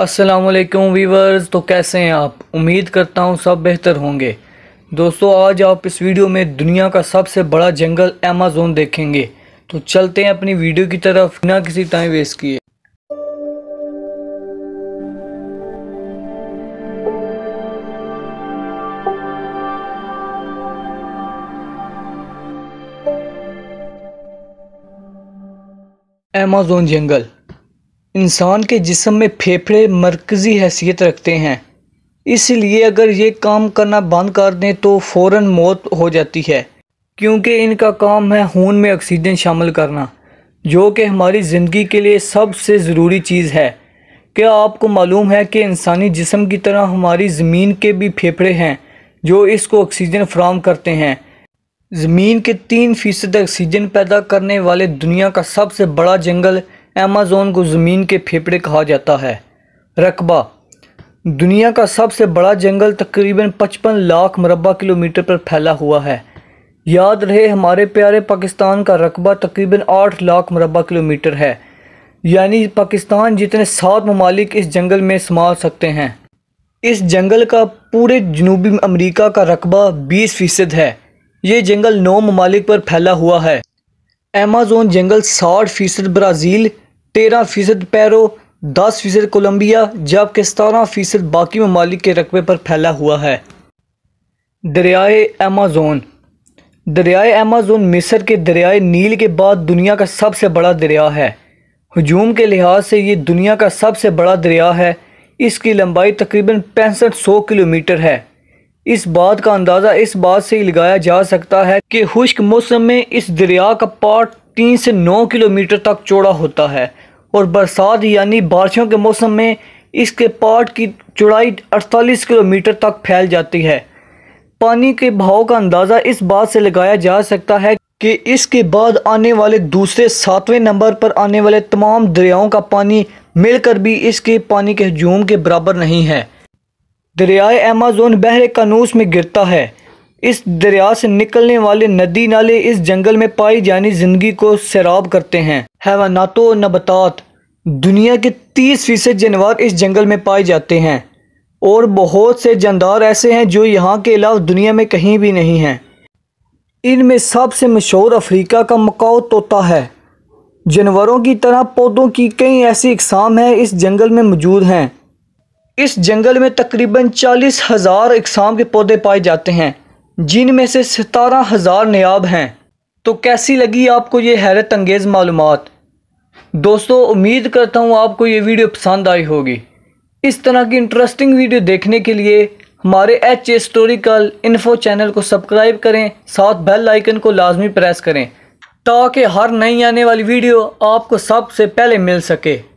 वालेकुम वीवर्स तो कैसे हैं आप उम्मीद करता हूं सब बेहतर होंगे दोस्तों आज आप इस वीडियो में दुनिया का सबसे बड़ा जंगल अमेजोन देखेंगे तो चलते हैं अपनी वीडियो की तरफ बिना किसी टाइम वेस्ट किए अमेजोन जंगल इंसान के जिसम में फेफड़े मरकज़ी हैसियत रखते हैं इसलिए अगर ये काम करना बंद कर दें तो फ़ौर मौत हो जाती है क्योंकि इनका काम है खून में ऑक्सीजन शामिल करना जो कि हमारी ज़िंदगी के लिए सबसे ज़रूरी चीज़ है क्या आपको मालूम है कि इंसानी जिसम की तरह हमारी ज़मीन के भी फेफड़े हैं जो इसको ऑक्सीजन फ्राहम करते हैं ज़मीन के तीन फ़ीसद ऑक्सीजन पैदा करने वाले दुनिया का सबसे बड़ा जंगल अमेज़ोन को ज़मीन के फेफड़े कहा जाता है रकबा दुनिया का सबसे बड़ा जंगल तकरीबन पचपन लाख मरबा किलोमीटर पर फैला हुआ है याद रहे हमारे प्यारे पाकिस्तान का रकबा तकरीबन आठ लाख मरबा किलोमीटर है यानी पाकिस्तान जितने सात ममालिक इस जंगल में समाल सकते हैं इस जंगल का पूरे जनूबी अमरीका का रकबा बीस फ़ीसद है ये जंगल नौ ममालिक पर फैला हुआ है अमेज़ोन जंगल साठ फ़ीसद ब्राज़ील तेरह फ़ीसद पैरो दस फ़ीसद कोलम्बिया जबकि सतारह फ़ीसद बाकी ममालिक के रकबे पर फैला हुआ है दरियाए अमेज़ोन दरियाए अमेज़ोन मिस्र के दरियाए नील के बाद दुनिया का सबसे बड़ा दरिया है हजूम के लिहाज से ये दुनिया का सबसे बड़ा दरिया है इसकी लंबाई तकरीबन पैंसठ सौ किलोमीटर है इस बात का अंदाज़ा इस बात से ही लगाया जा सकता है कि खुश्क मौसम में इस दरिया का पार्ट तीन से नौ किलोमीटर तक चौड़ा होता है और बरसात यानी बारिशों के मौसम में इसके पार्ट की चौड़ाई 48 किलोमीटर तक फैल जाती है पानी के भाव का अंदाज़ा इस बात से लगाया जा सकता है कि इसके बाद आने वाले दूसरे सातवें नंबर पर आने वाले तमाम दरियाओं का पानी मिलकर भी इसके पानी के हजूम के बराबर नहीं है दरियाए अमेजोन बहरे कानूस में गिरता है इस दरिया से निकलने वाले नदी नाले इस जंगल में पाई जानी जिंदगी को सैराब करते हैं हैवानातो नबतात दुनिया के तीस फीसद जानवर इस जंगल में पाए जाते हैं और बहुत से जानदार ऐसे हैं जो यहाँ के अलावा दुनिया में कहीं भी नहीं हैं इनमें सबसे मशहूर अफ्रीका का मकाओ तोता है जानवरों की तरह पौधों की कई ऐसी इकसाम हैं इस जंगल में मौजूद हैं इस जंगल में तकरीबन चालीस हज़ार इकसाम के पौधे पाए जाते हैं जिनमें से सतारह हज़ार नयाब हैं तो कैसी लगी आपको ये हैरत अंगेज़ मालूम दोस्तों उम्मीद करता हूँ आपको ये वीडियो पसंद आई होगी इस तरह की इंटरेस्टिंग वीडियो देखने के लिए हमारे एच हिस्टोरिकल इन्फो चैनल को सब्सक्राइब करें साथ बेल आइकन को लाजमी प्रेस करें ताकि हर नई आने वाली वीडियो आपको सबसे पहले मिल सके